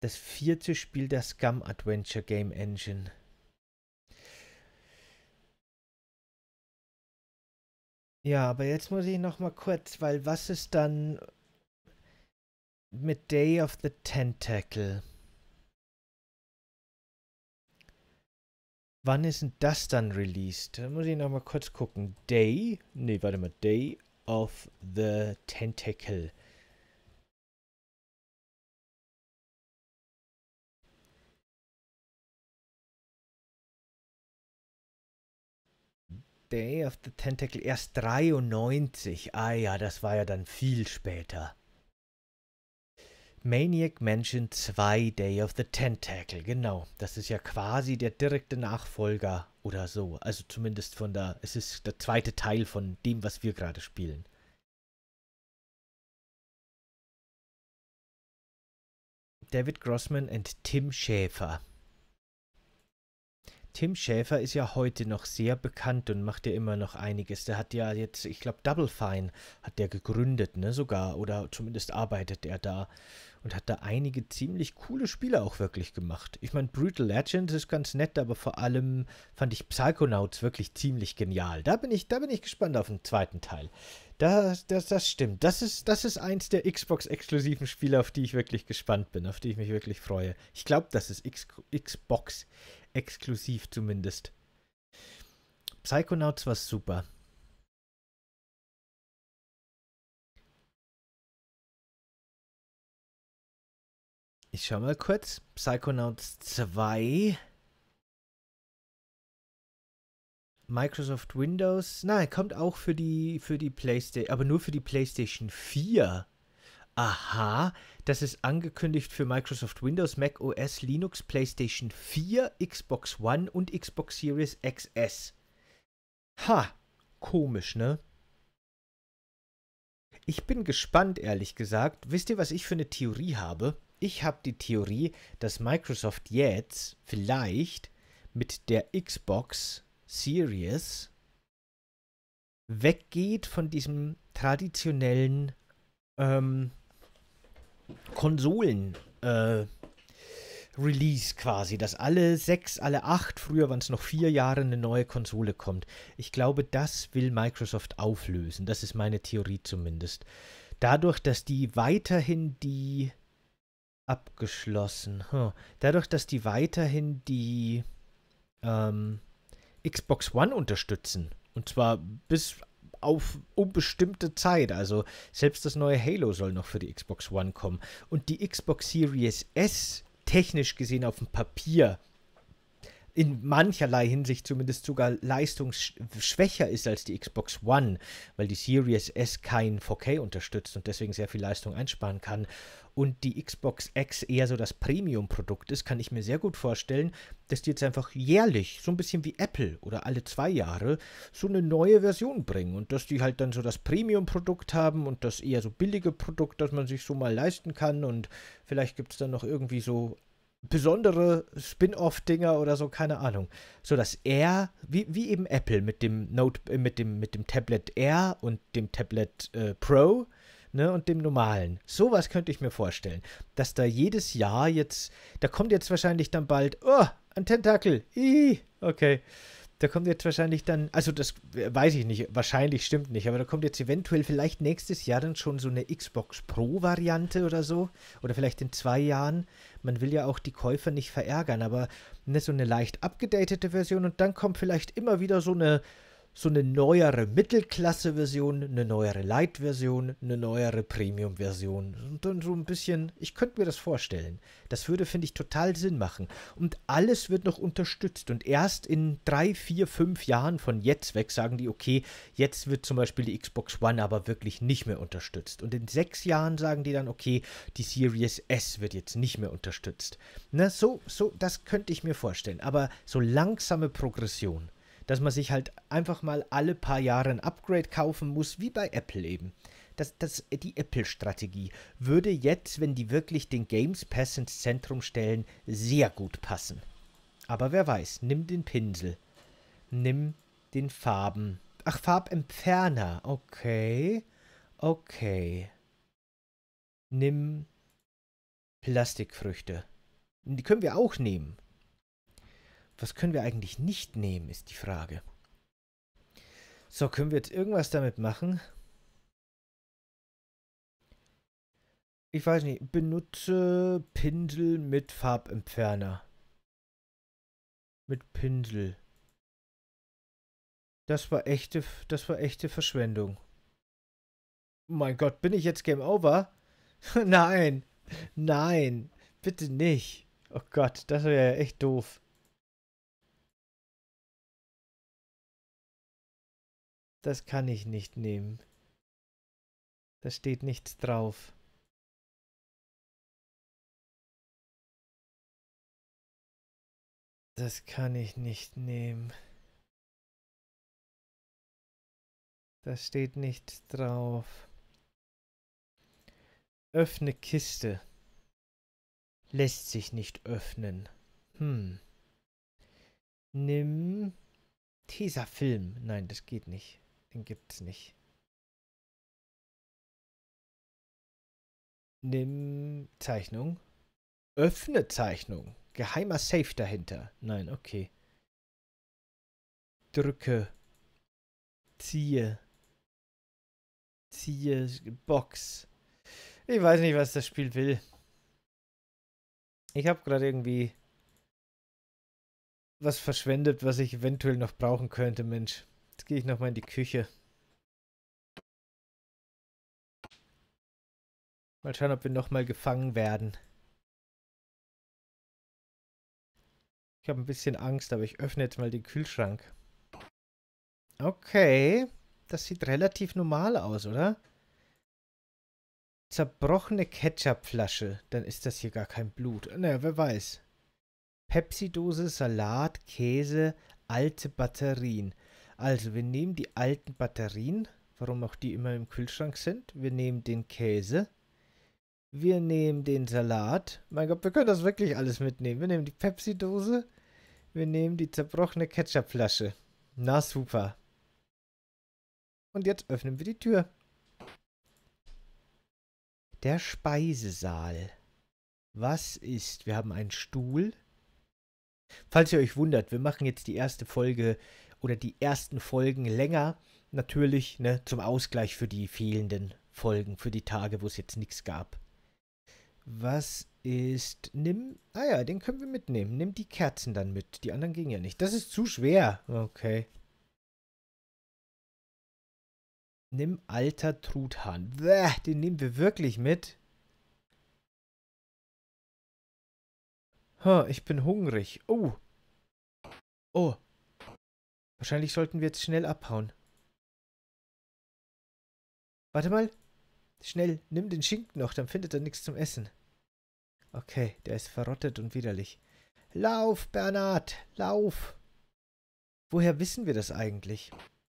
Das vierte Spiel der Scum Adventure Game Engine. Ja, aber jetzt muss ich noch mal kurz, weil was ist dann mit Day of the Tentacle? Wann ist denn das dann released? Da muss ich noch mal kurz gucken. Day? Nee, warte mal. Day of the Tentacle. Day of the Tentacle erst 93. Ah ja, das war ja dann viel später. Maniac Mansion 2 Day of the Tentacle, genau. Das ist ja quasi der direkte Nachfolger oder so. Also zumindest von der, es ist der zweite Teil von dem, was wir gerade spielen. David Grossman und Tim Schäfer. Tim Schäfer ist ja heute noch sehr bekannt und macht ja immer noch einiges. Der hat ja jetzt, ich glaube, Double Fine hat der gegründet, ne, sogar. Oder zumindest arbeitet er da und hat da einige ziemlich coole Spiele auch wirklich gemacht. Ich meine, Brutal Legends ist ganz nett, aber vor allem fand ich Psychonauts wirklich ziemlich genial. Da bin ich, da bin ich gespannt auf den zweiten Teil. Das, das, das stimmt. Das ist, das ist eins der Xbox-exklusiven Spiele, auf die ich wirklich gespannt bin, auf die ich mich wirklich freue. Ich glaube, das ist X Xbox Exklusiv zumindest. Psychonauts war super. Ich schau mal kurz. Psychonauts 2. Microsoft Windows. Nein, kommt auch für die für die PlayStation, aber nur für die PlayStation 4. Aha, das ist angekündigt für Microsoft Windows, Mac OS, Linux, PlayStation 4, Xbox One und Xbox Series XS. Ha, komisch, ne? Ich bin gespannt, ehrlich gesagt. Wisst ihr, was ich für eine Theorie habe? Ich habe die Theorie, dass Microsoft jetzt vielleicht mit der Xbox Series weggeht von diesem traditionellen ähm, Konsolen äh, Release quasi, dass alle sechs, alle acht, früher waren es noch vier Jahre, eine neue Konsole kommt. Ich glaube, das will Microsoft auflösen. Das ist meine Theorie zumindest. Dadurch, dass die weiterhin die abgeschlossen, huh. dadurch, dass die weiterhin die ähm, Xbox One unterstützen. Und zwar bis auf unbestimmte Zeit. Also selbst das neue Halo soll noch für die Xbox One kommen. Und die Xbox Series S, technisch gesehen auf dem Papier, in mancherlei Hinsicht zumindest sogar leistungsschwächer ist als die Xbox One, weil die Series S kein 4K unterstützt und deswegen sehr viel Leistung einsparen kann und die Xbox X eher so das Premium-Produkt ist, kann ich mir sehr gut vorstellen, dass die jetzt einfach jährlich, so ein bisschen wie Apple oder alle zwei Jahre, so eine neue Version bringen und dass die halt dann so das Premium-Produkt haben und das eher so billige Produkt, das man sich so mal leisten kann und vielleicht gibt es dann noch irgendwie so besondere Spin-off-Dinger oder so, keine Ahnung. So dass er, wie, wie eben Apple mit dem Note, äh, mit dem, mit dem Tablet Air und dem Tablet äh, Pro, ne, und dem normalen. Sowas könnte ich mir vorstellen. Dass da jedes Jahr jetzt, da kommt jetzt wahrscheinlich dann bald, oh, ein Tentakel, ii, okay da kommt jetzt wahrscheinlich dann, also das weiß ich nicht, wahrscheinlich stimmt nicht, aber da kommt jetzt eventuell vielleicht nächstes Jahr dann schon so eine Xbox Pro-Variante oder so. Oder vielleicht in zwei Jahren. Man will ja auch die Käufer nicht verärgern, aber ne, so eine leicht abgedatete Version und dann kommt vielleicht immer wieder so eine so eine neuere Mittelklasse-Version, eine neuere Light-Version, eine neuere Premium-Version. Und dann so ein bisschen, ich könnte mir das vorstellen. Das würde, finde ich, total Sinn machen. Und alles wird noch unterstützt. Und erst in drei, vier, fünf Jahren von jetzt weg sagen die, okay, jetzt wird zum Beispiel die Xbox One aber wirklich nicht mehr unterstützt. Und in sechs Jahren sagen die dann, okay, die Series S wird jetzt nicht mehr unterstützt. Ne, so, so, das könnte ich mir vorstellen. Aber so langsame Progression dass man sich halt einfach mal alle paar Jahre ein Upgrade kaufen muss, wie bei Apple eben. Das, das, die Apple-Strategie würde jetzt, wenn die wirklich den Games Pass ins Zentrum stellen, sehr gut passen. Aber wer weiß, nimm den Pinsel. Nimm den Farben. Ach, Farbentferner. Okay. Okay. Nimm Plastikfrüchte. Die können wir auch nehmen. Was können wir eigentlich nicht nehmen, ist die Frage. So, können wir jetzt irgendwas damit machen? Ich weiß nicht, benutze Pinsel mit Farbentferner. Mit Pinsel. Das war echte, das war echte Verschwendung. Mein Gott, bin ich jetzt Game Over? nein, nein, bitte nicht. Oh Gott, das wäre ja echt doof. Das kann ich nicht nehmen. Da steht nichts drauf. Das kann ich nicht nehmen. Da steht nichts drauf. Öffne Kiste. Lässt sich nicht öffnen. Hm. Nimm Tesafilm. Nein, das geht nicht gibt's nicht. Nimm Zeichnung. Öffne Zeichnung. Geheimer Safe dahinter. Nein, okay. Drücke. Ziehe. Ziehe. Box. Ich weiß nicht, was das Spiel will. Ich habe gerade irgendwie was verschwendet, was ich eventuell noch brauchen könnte, Mensch. Jetzt gehe ich nochmal in die Küche. Mal schauen, ob wir nochmal gefangen werden. Ich habe ein bisschen Angst, aber ich öffne jetzt mal den Kühlschrank. Okay, das sieht relativ normal aus, oder? Zerbrochene Ketchupflasche. Dann ist das hier gar kein Blut. Naja, wer weiß. Pepsi-Dose, Salat, Käse, alte Batterien. Also, wir nehmen die alten Batterien, warum auch die immer im Kühlschrank sind. Wir nehmen den Käse. Wir nehmen den Salat. Mein Gott, wir können das wirklich alles mitnehmen. Wir nehmen die Pepsi-Dose. Wir nehmen die zerbrochene Ketchup-Flasche. Na super. Und jetzt öffnen wir die Tür. Der Speisesaal. Was ist? Wir haben einen Stuhl. Falls ihr euch wundert, wir machen jetzt die erste Folge oder die ersten Folgen länger, natürlich ne, zum Ausgleich für die fehlenden Folgen, für die Tage, wo es jetzt nichts gab. Was ist. Nimm. Ah ja, den können wir mitnehmen. Nimm die Kerzen dann mit. Die anderen gingen ja nicht. Das ist zu schwer. Okay. Nimm alter Truthahn. Bäh, den nehmen wir wirklich mit. Ha, ich bin hungrig. Oh. Oh, Wahrscheinlich sollten wir jetzt schnell abhauen. Warte mal. Schnell, nimm den Schinken noch, dann findet er nichts zum Essen. Okay, der ist verrottet und widerlich. Lauf, Bernhard, lauf! Woher wissen wir das eigentlich?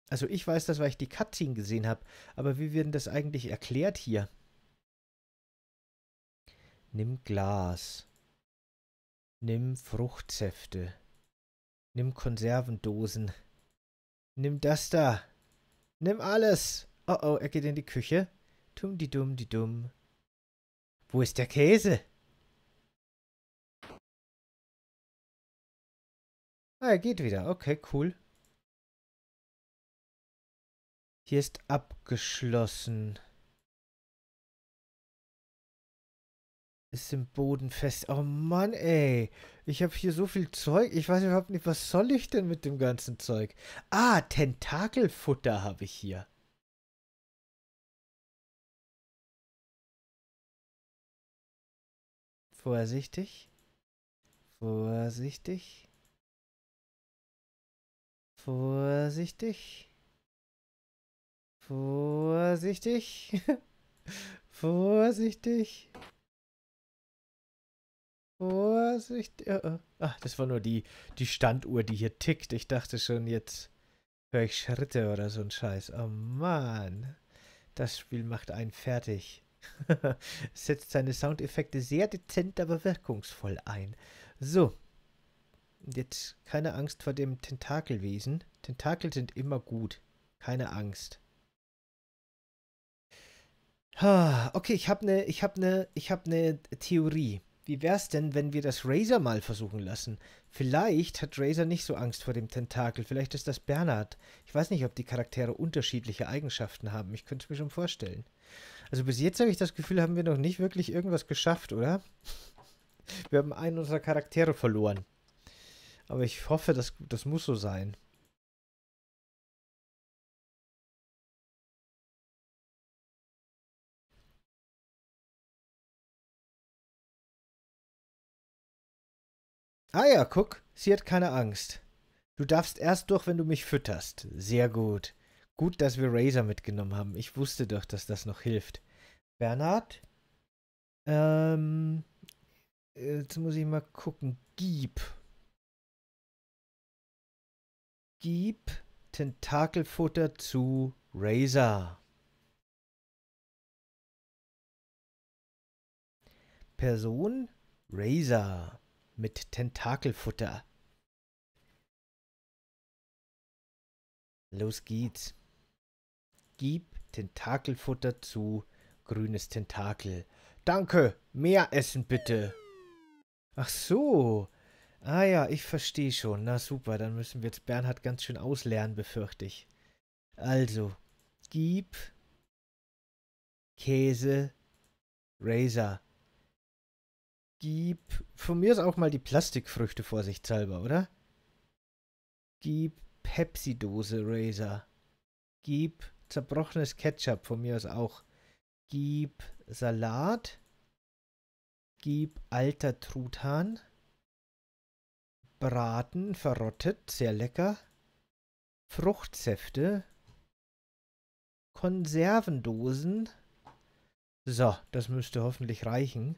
Also ich weiß das, weil ich die Cutscene gesehen habe, aber wie wird denn das eigentlich erklärt hier? Nimm Glas. Nimm Fruchtsäfte. Nimm Konservendosen. Nimm das da. Nimm alles. Oh oh, er geht in die Küche. Tum die dumm die dumm. Wo ist der Käse? Ah, er geht wieder. Okay, cool. Hier ist abgeschlossen. ist im Boden fest. Oh Mann, ey. Ich habe hier so viel Zeug. Ich weiß überhaupt nicht, was soll ich denn mit dem ganzen Zeug? Ah, Tentakelfutter habe ich hier. Vorsichtig. Vorsichtig. Vorsichtig. Vorsichtig. Vorsichtig. Vorsicht. Äh, äh. Ach, das war nur die, die Standuhr, die hier tickt. Ich dachte schon, jetzt höre ich Schritte oder so ein Scheiß. Oh Mann. Das Spiel macht einen fertig. Setzt seine Soundeffekte sehr dezent, aber wirkungsvoll ein. So. Jetzt keine Angst vor dem Tentakelwesen. Tentakel sind immer gut. Keine Angst. Okay, ich habe eine hab ne, ne hab ne Theorie. Wie wär's denn, wenn wir das Razer mal versuchen lassen? Vielleicht hat Razer nicht so Angst vor dem Tentakel, vielleicht ist das Bernhard. Ich weiß nicht, ob die Charaktere unterschiedliche Eigenschaften haben. Ich könnte es mir schon vorstellen. Also bis jetzt habe ich das Gefühl, haben wir noch nicht wirklich irgendwas geschafft, oder? Wir haben einen unserer Charaktere verloren. Aber ich hoffe, das, das muss so sein. Ah ja, guck, sie hat keine Angst. Du darfst erst durch, wenn du mich fütterst. Sehr gut. Gut, dass wir Razor mitgenommen haben. Ich wusste doch, dass das noch hilft. Bernhard? Ähm, jetzt muss ich mal gucken. Gib. Gib Tentakelfutter zu Razor. Person Razor mit Tentakelfutter. Los geht's. Gib Tentakelfutter zu, grünes Tentakel. Danke, mehr Essen bitte. Ach so. Ah ja, ich verstehe schon. Na super, dann müssen wir jetzt Bernhard ganz schön auslernen, befürchte ich. Also, gib Käse Razor Gib von mir aus auch mal die Plastikfrüchte vorsichtshalber, oder? Gib Pepsi-Dose Razor. Gib zerbrochenes Ketchup von mir aus auch. Gib Salat. Gib alter Truthahn. Braten, verrottet, sehr lecker. Fruchtsäfte. Konservendosen. So, das müsste hoffentlich reichen.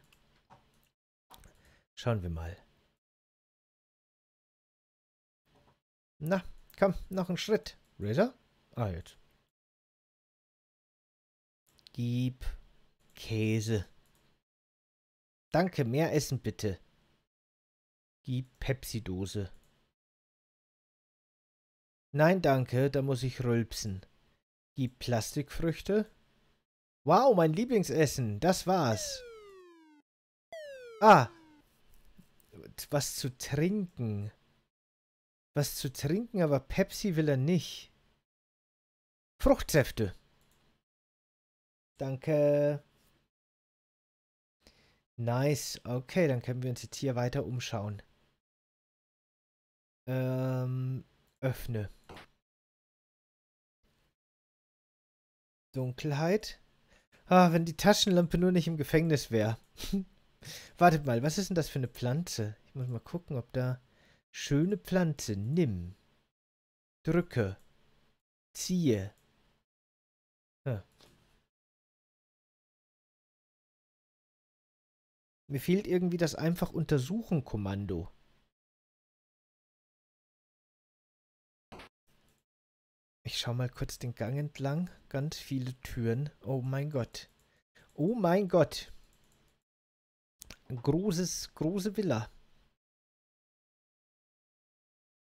Schauen wir mal. Na, komm, noch einen Schritt. Razor? Ah, jetzt. Gib Käse. Danke, mehr Essen bitte. Gib Pepsi-Dose. Nein, danke, da muss ich rülpsen. Gib Plastikfrüchte. Wow, mein Lieblingsessen, das war's. Ah, was zu trinken. Was zu trinken, aber Pepsi will er nicht. Fruchtsäfte. Danke. Nice. Okay, dann können wir uns jetzt hier weiter umschauen. Ähm, öffne. Dunkelheit. Ah, wenn die Taschenlampe nur nicht im Gefängnis wäre. Wartet mal, was ist denn das für eine Pflanze? Ich muss mal gucken, ob da... Schöne Pflanze, nimm. Drücke. Ziehe. Hm. Mir fehlt irgendwie das einfach untersuchen Kommando. Ich schau mal kurz den Gang entlang. Ganz viele Türen. Oh mein Gott. Oh mein Gott. Ein großes, große Villa.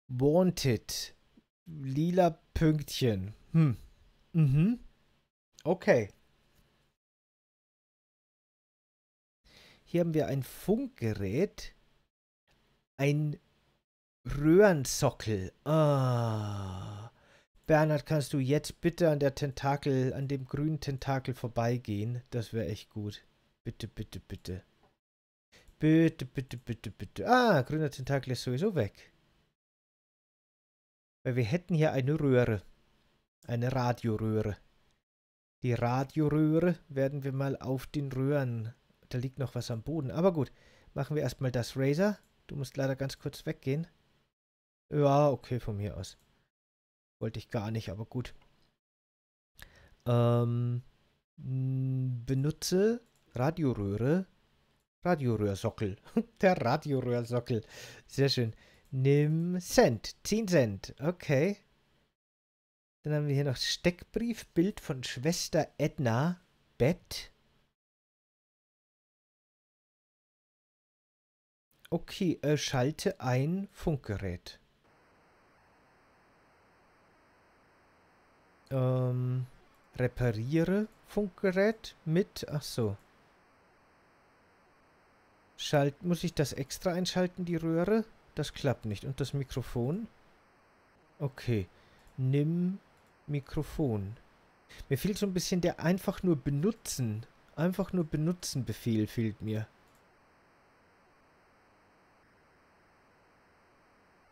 Wanted. Lila Pünktchen. Hm. Mhm. Okay. Hier haben wir ein Funkgerät. Ein Röhrensockel. Ah. Bernhard, kannst du jetzt bitte an der Tentakel, an dem grünen Tentakel vorbeigehen? Das wäre echt gut. Bitte, bitte, bitte. Bitte, bitte, bitte, bitte. Ah, grüner Tentakel ist sowieso weg. Weil wir hätten hier eine Röhre. Eine Radioröhre. Die Radioröhre werden wir mal auf den Röhren. Da liegt noch was am Boden. Aber gut, machen wir erstmal das Razer. Du musst leider ganz kurz weggehen. Ja, okay, von mir aus. Wollte ich gar nicht, aber gut. Ähm, benutze Radioröhre Radioröhrsockel. Der Radioröhrsockel. Sehr schön. Nimm Cent. 10 Cent. Okay. Dann haben wir hier noch Steckbriefbild von Schwester Edna, Bett. Okay, äh, schalte ein Funkgerät. Ähm, repariere Funkgerät mit, ach so. Schalt, muss ich das extra einschalten, die Röhre? Das klappt nicht. Und das Mikrofon? Okay. Nimm Mikrofon. Mir fehlt so ein bisschen der einfach nur benutzen. Einfach nur benutzen Befehl fehlt mir.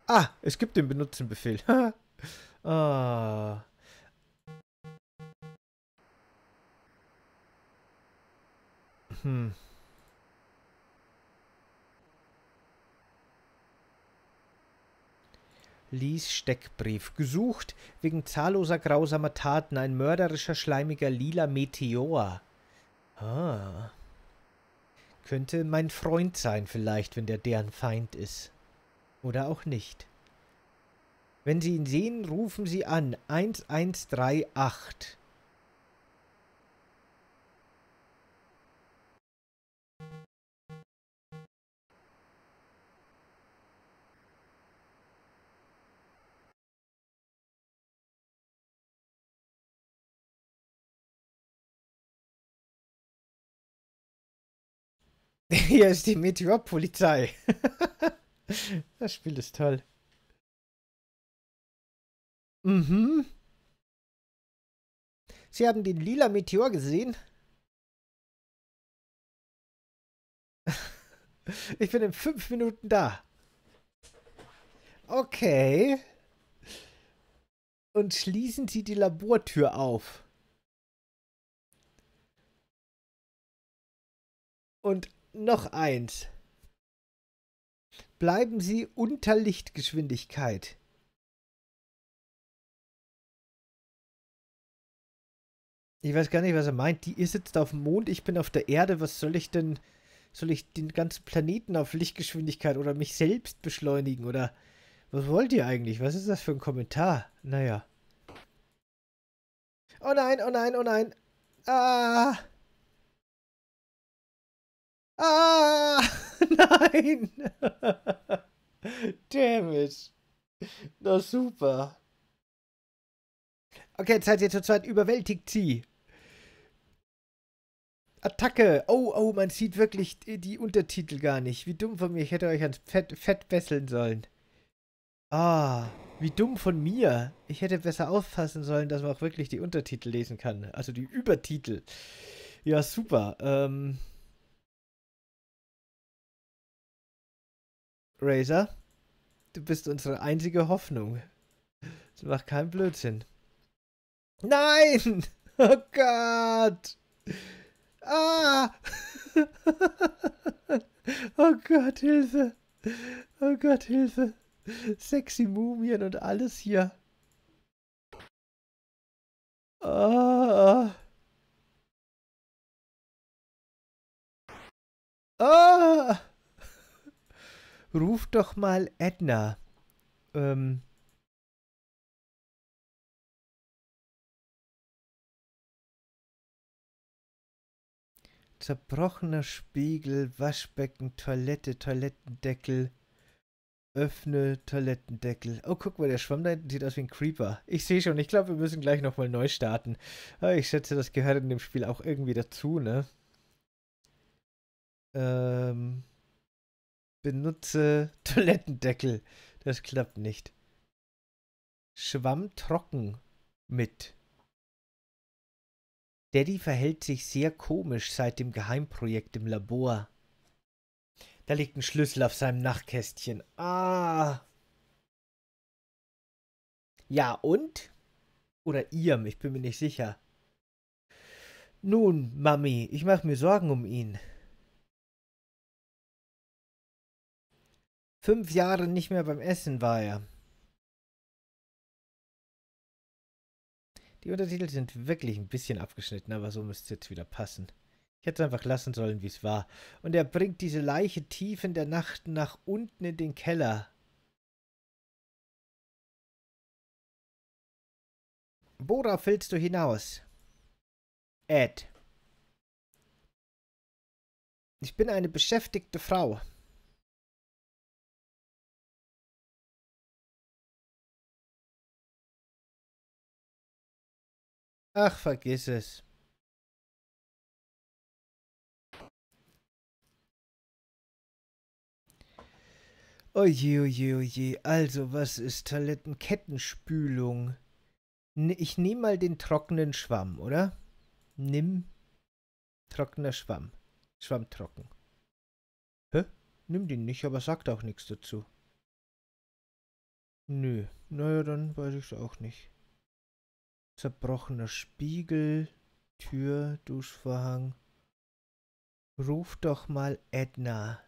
Ah, es gibt den benutzen Befehl. ah. Hm. Lies Steckbrief. Gesucht wegen zahlloser grausamer Taten ein mörderischer, schleimiger, lila Meteor. Ah. Könnte mein Freund sein vielleicht, wenn der deren Feind ist. Oder auch nicht. Wenn Sie ihn sehen, rufen Sie an. 1138. Hier ist die Meteorpolizei. das Spiel ist toll. Mhm. Sie haben den lila Meteor gesehen? ich bin in fünf Minuten da. Okay. Und schließen Sie die Labortür auf. Und noch eins. Bleiben Sie unter Lichtgeschwindigkeit. Ich weiß gar nicht, was er meint. Die, ihr sitzt auf dem Mond, ich bin auf der Erde. Was soll ich denn? Soll ich den ganzen Planeten auf Lichtgeschwindigkeit oder mich selbst beschleunigen? Oder was wollt ihr eigentlich? Was ist das für ein Kommentar? Naja. Oh nein, oh nein, oh nein. Ah. Ah, nein. Damn it. Na super. Okay, jetzt seid ihr zurzeit überwältigt sie. Attacke. Oh, oh, man sieht wirklich die Untertitel gar nicht. Wie dumm von mir. Ich hätte euch ans Fett, Fett fesseln sollen. Ah, wie dumm von mir. Ich hätte besser aufpassen sollen, dass man auch wirklich die Untertitel lesen kann. Also die Übertitel. Ja, super. Ähm, Razor, du bist unsere einzige Hoffnung. Das macht keinen Blödsinn. Nein! Oh Gott! Ah! oh Gott, Hilfe! Oh Gott, Hilfe! Sexy Mumien und alles hier. Ah! Ah! ah! Ruf doch mal Edna. Ähm. Zerbrochener Spiegel, Waschbecken, Toilette, Toilettendeckel. Öffne Toilettendeckel. Oh, guck mal, der Schwamm da hinten sieht aus wie ein Creeper. Ich sehe schon, ich glaube, wir müssen gleich nochmal neu starten. Aber ah, ich schätze, das gehört in dem Spiel auch irgendwie dazu, ne? Ähm. Benutze Toilettendeckel. Das klappt nicht. Schwamm trocken mit. Daddy verhält sich sehr komisch seit dem Geheimprojekt im Labor. Da liegt ein Schlüssel auf seinem Nachtkästchen. Ah. Ja und? Oder ihrem, ich bin mir nicht sicher. Nun, Mami, ich mache mir Sorgen um ihn. fünf Jahre nicht mehr beim Essen war er. Die Untertitel sind wirklich ein bisschen abgeschnitten, aber so müsste es jetzt wieder passen. Ich hätte es einfach lassen sollen, wie es war. Und er bringt diese Leiche tief in der Nacht nach unten in den Keller. Worauf willst du hinaus? Ed. Ich bin eine beschäftigte Frau. Ach, vergiss es. Oje, oje, oje. Also, was ist Toilettenkettenspülung? Ne, ich nehme mal den trockenen Schwamm, oder? Nimm trockener Schwamm. Schwamm trocken. Hä? Nimm den nicht, aber sagt auch nichts dazu. Nö. Naja, dann weiß ich es auch nicht zerbrochener Spiegel, Tür, Duschvorhang. Ruf doch mal Edna.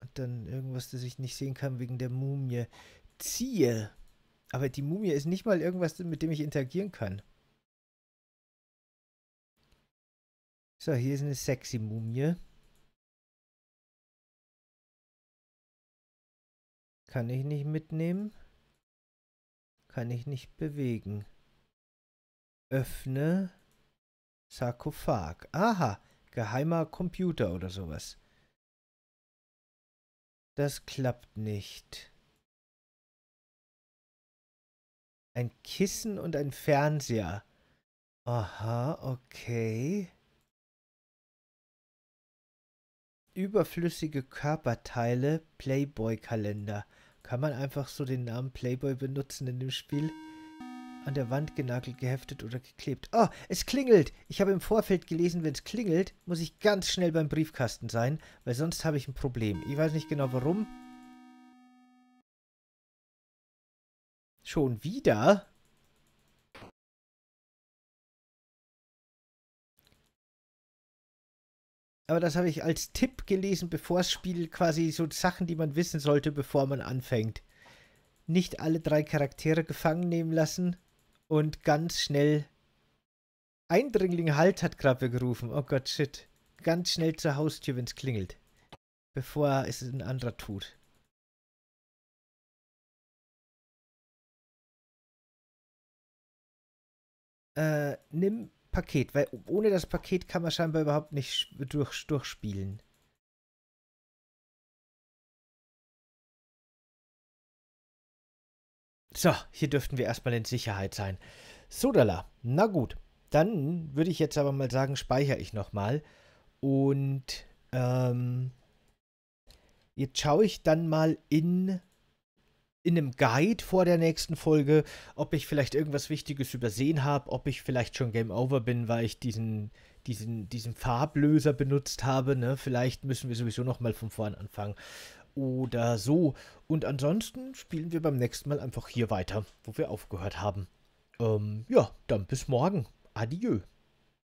Und dann irgendwas, das ich nicht sehen kann wegen der Mumie. Ziehe. Aber die Mumie ist nicht mal irgendwas, mit dem ich interagieren kann. So, hier ist eine sexy Mumie. Kann ich nicht mitnehmen. Kann ich nicht bewegen. Öffne Sarkophag. Aha, geheimer Computer oder sowas. Das klappt nicht. Ein Kissen und ein Fernseher. Aha, okay. Überflüssige Körperteile, Playboy-Kalender. Kann man einfach so den Namen Playboy benutzen in dem Spiel? an der Wand genagelt, geheftet oder geklebt. Oh, es klingelt! Ich habe im Vorfeld gelesen, wenn es klingelt, muss ich ganz schnell beim Briefkasten sein, weil sonst habe ich ein Problem. Ich weiß nicht genau warum. Schon wieder? Aber das habe ich als Tipp gelesen, bevor das Spiel quasi so Sachen, die man wissen sollte, bevor man anfängt. Nicht alle drei Charaktere gefangen nehmen lassen und ganz schnell Eindringling Halt hat Krabbe gerufen. Oh Gott, shit. Ganz schnell zur Haustür, wenn's klingelt. Bevor es ein anderer tut. Äh, nimm Paket, weil ohne das Paket kann man scheinbar überhaupt nicht durch, durchspielen. So, hier dürften wir erstmal in Sicherheit sein. Sodala, na gut. Dann würde ich jetzt aber mal sagen, speichere ich nochmal. Und ähm, jetzt schaue ich dann mal in, in einem Guide vor der nächsten Folge, ob ich vielleicht irgendwas Wichtiges übersehen habe, ob ich vielleicht schon Game Over bin, weil ich diesen, diesen, diesen Farblöser benutzt habe. Ne? Vielleicht müssen wir sowieso nochmal von vorn anfangen oder so. Und ansonsten spielen wir beim nächsten Mal einfach hier weiter, wo wir aufgehört haben. Ähm, ja, dann bis morgen. Adieu.